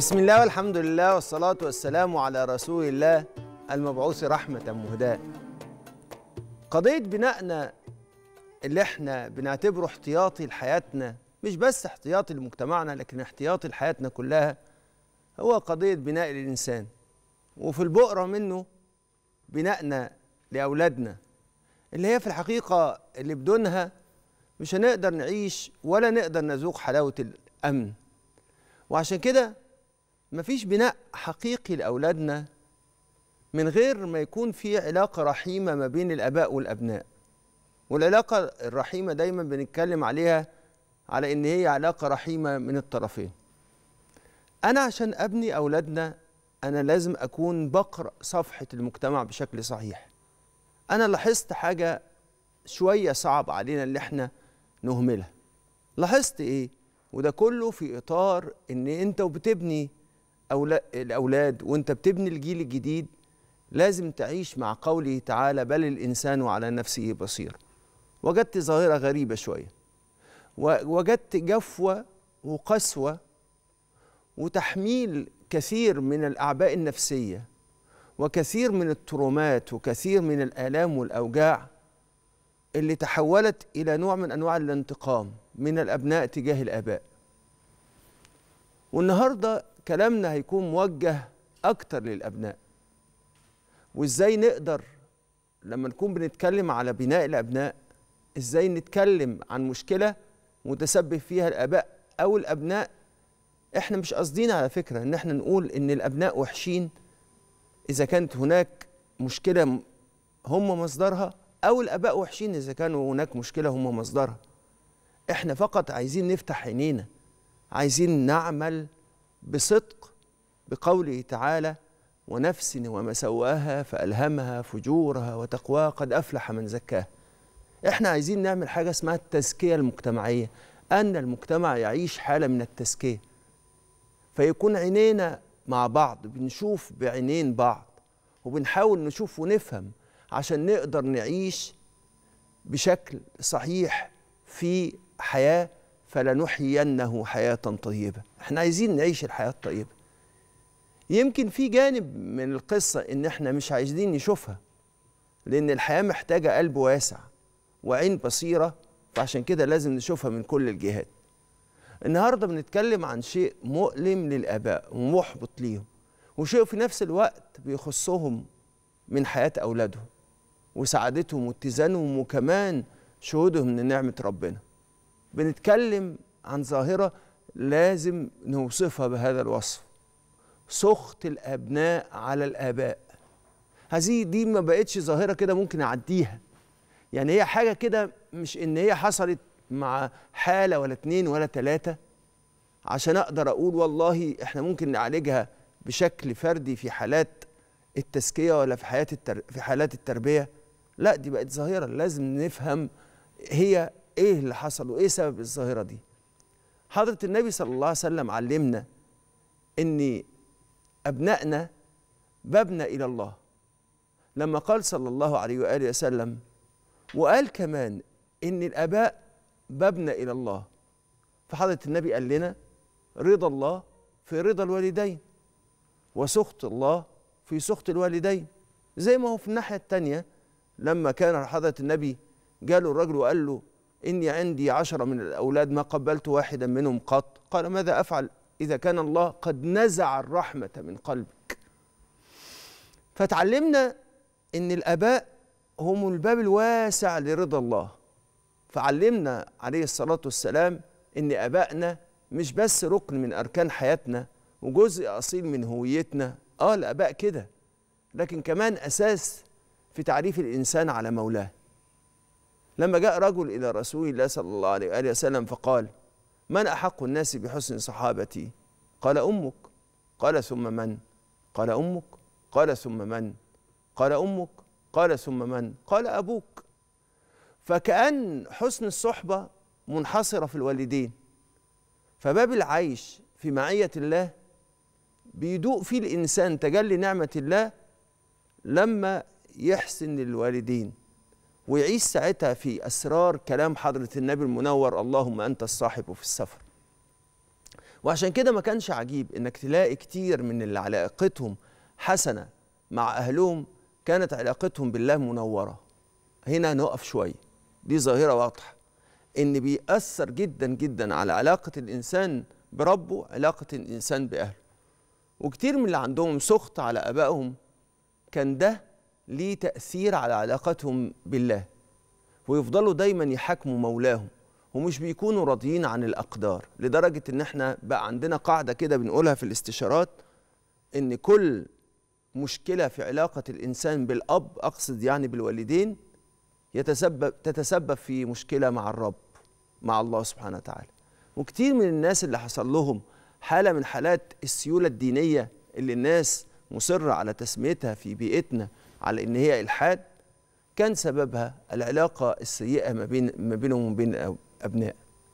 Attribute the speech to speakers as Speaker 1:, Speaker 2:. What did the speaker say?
Speaker 1: بسم الله والحمد لله والصلاة والسلام على رسول الله المبعوث رحمة مهداة قضية بنائنا اللي احنا بنعتبره احتياطي لحياتنا مش بس احتياطي لمجتمعنا لكن احتياطي لحياتنا كلها هو قضية بناء الإنسان وفي البؤرة منه بنائنا لأولادنا اللي هي في الحقيقة اللي بدونها مش هنقدر نعيش ولا نقدر نذوق حلاوة الأمن وعشان كده مفيش بناء حقيقي لأولادنا من غير ما يكون في علاقة رحيمة ما بين الآباء والأبناء والعلاقة الرحيمة دايما بنتكلم عليها على إن هي علاقة رحيمة من الطرفين أنا عشان أبني أولادنا أنا لازم أكون بقرأ صفحة المجتمع بشكل صحيح أنا لاحظت حاجة شوية صعب علينا اللي إحنا نهملها لاحظت إيه؟ وده كله في إطار إن أنت وبتبني الأولاد وأنت بتبني الجيل الجديد لازم تعيش مع قوله تعالى بل الإنسان على نفسه بصير وجدت ظاهرة غريبة شوية وجدت جفوة وقسوة وتحميل كثير من الأعباء النفسية وكثير من الترومات وكثير من الآلام والأوجاع اللي تحولت إلى نوع من أنواع الانتقام من الأبناء تجاه الآباء والنهارده كلامنا هيكون موجه اكتر للابناء وازاي نقدر لما نكون بنتكلم على بناء الابناء ازاي نتكلم عن مشكله متسبب فيها الاباء او الابناء احنا مش قاصدين على فكره ان احنا نقول ان الابناء وحشين اذا كانت هناك مشكله هم مصدرها او الاباء وحشين اذا كانوا هناك مشكله هم مصدرها احنا فقط عايزين نفتح عينينا عايزين نعمل بصدق بقوله تعالى ونفس وما سواها فألهمها فجورها وتقواها قد أفلح من زكاها احنا عايزين نعمل حاجة اسمها التزكية المجتمعية أن المجتمع يعيش حالة من التزكية فيكون عينينا مع بعض بنشوف بعينين بعض وبنحاول نشوف ونفهم عشان نقدر نعيش بشكل صحيح في حياه فلنحيينه حياة طيبة احنا عايزين نعيش الحياة الطيبة يمكن في جانب من القصة ان احنا مش عايزين نشوفها لان الحياة محتاجة قلب واسع وعين بصيرة فعشان كده لازم نشوفها من كل الجهات النهاردة بنتكلم عن شيء مؤلم للآباء ومحبط ليهم وشيء في نفس الوقت بيخصهم من حياة أولادهم وسعادتهم واتزانهم وكمان شهودهم لنعمة ربنا بنتكلم عن ظاهرة لازم نوصفها بهذا الوصف سخط الأبناء على الآباء هذه دي ما بقتش ظاهرة كده ممكن أعديها يعني هي حاجة كده مش إن هي حصلت مع حالة ولا اتنين ولا تلاتة عشان أقدر أقول والله إحنا ممكن نعالجها بشكل فردي في حالات التزكية ولا في حياة التر... في حالات التربية لا دي بقت ظاهرة لازم نفهم هي ايه اللي حصل وايه سبب الظاهره دي حضره النبي صلى الله عليه وسلم علمنا ان ابنائنا بابنا الى الله لما قال صلى الله عليه واله وسلم وقال كمان ان الاباء بابنا الى الله فحضره النبي قال لنا رضا الله في رضا الوالدين وسخط الله في سخط الوالدين زي ما هو في الناحيه الثانيه لما كان حضره النبي جاله الرجل وقال له إني عندي عشرة من الأولاد ما قبلت واحدا منهم قط قال ماذا أفعل إذا كان الله قد نزع الرحمة من قلبك فتعلمنا إن الآباء هم الباب الواسع لرضا الله فعلمنا عليه الصلاة والسلام إن آبائنا مش بس ركن من أركان حياتنا وجزء أصيل من هويتنا آه الآباء كده لكن كمان أساس في تعريف الإنسان على مولاه لما جاء رجل إلى رسول الله صلى الله عليه وآله وسلم فقال من أحق الناس بحسن صحابتي قال أمك قال ثم من قال أمك قال ثم من قال أمك قال ثم من قال أبوك فكأن حسن الصحبة منحصرة في الوالدين فباب العيش في معية الله بيدوق فيه الإنسان تجلي نعمة الله لما يحسن للوالدين ويعيش ساعتها في أسرار كلام حضرة النبي المنور اللهم أنت الصاحب في السفر وعشان كده ما كانش عجيب إنك تلاقي كتير من اللي علاقتهم حسنة مع أهلهم كانت علاقتهم بالله منورة هنا نقف شوية دي ظاهرة واضحة إن بيأثر جدا جدا على علاقة الإنسان بربه علاقة الإنسان بأهله وكتير من اللي عندهم سخط على أبائهم كان ده ليه تأثير على علاقتهم بالله ويفضلوا دايما يحاكموا مولاهم ومش بيكونوا راضيين عن الأقدار لدرجة إن إحنا بقى عندنا قاعدة كده بنقولها في الاستشارات إن كل مشكلة في علاقة الإنسان بالأب أقصد يعني بالوالدين يتسبب تتسبب في مشكلة مع الرب مع الله سبحانه وتعالى وكتير من الناس اللي حصل لهم حالة من حالات السيولة الدينية اللي الناس مصرة على تسميتها في بيئتنا على ان هي الحاد كان سببها العلاقه السيئه ما بين ما بينهم وبين ابناء